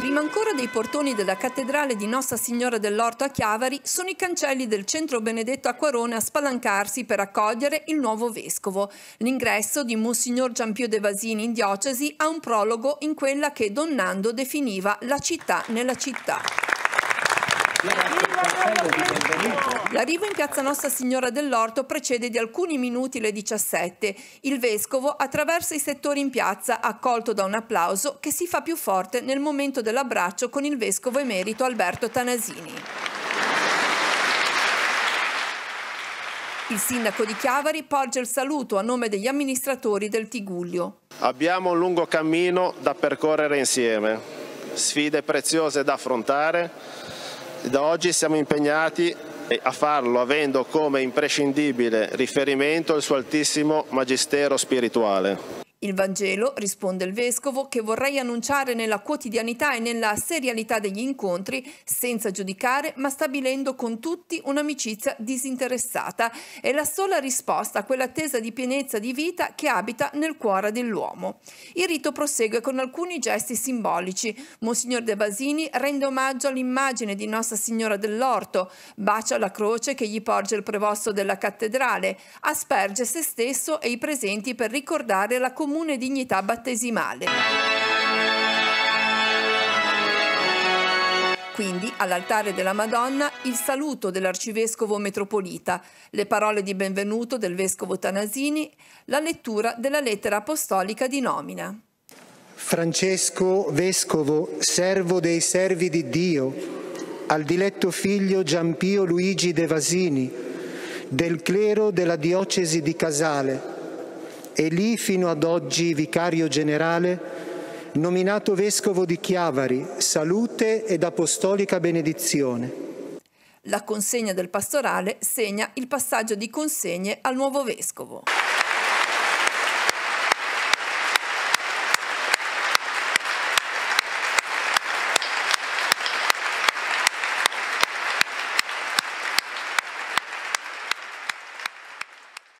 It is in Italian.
Prima ancora dei portoni della cattedrale di Nostra Signora dell'Orto a Chiavari sono i cancelli del centro Benedetto Acquarone a spalancarsi per accogliere il nuovo vescovo. L'ingresso di Monsignor Giampio De Vasini in diocesi ha un prologo in quella che Don Nando definiva la città nella città. L'arrivo in piazza Nostra Signora dell'Orto precede di alcuni minuti le 17. Il vescovo attraversa i settori in piazza, accolto da un applauso che si fa più forte nel momento dell'abbraccio con il vescovo emerito Alberto Tanasini. Il sindaco di Chiavari porge il saluto a nome degli amministratori del Tiguglio. Abbiamo un lungo cammino da percorrere insieme, sfide preziose da affrontare da oggi siamo impegnati a farlo avendo come imprescindibile riferimento il suo altissimo magistero spirituale. Il Vangelo, risponde il Vescovo, che vorrei annunciare nella quotidianità e nella serialità degli incontri, senza giudicare, ma stabilendo con tutti un'amicizia disinteressata. È la sola risposta a quell'attesa di pienezza di vita che abita nel cuore dell'uomo. Il rito prosegue con alcuni gesti simbolici. Monsignor De Basini rende omaggio all'immagine di Nostra Signora dell'Orto, bacia la croce che gli porge il prevosto della cattedrale, asperge se stesso e i presenti per ricordare la comunità comune dignità battesimale. Quindi, all'altare della Madonna, il saluto dell'arcivescovo metropolita, le parole di benvenuto del vescovo Tanasini, la lettura della lettera apostolica di nomina. Francesco, vescovo, servo dei servi di Dio, al diletto figlio Giampio Luigi De Vasini, del clero della diocesi di Casale, e lì fino ad oggi vicario generale, nominato vescovo di Chiavari, salute ed apostolica benedizione. La consegna del pastorale segna il passaggio di consegne al nuovo vescovo.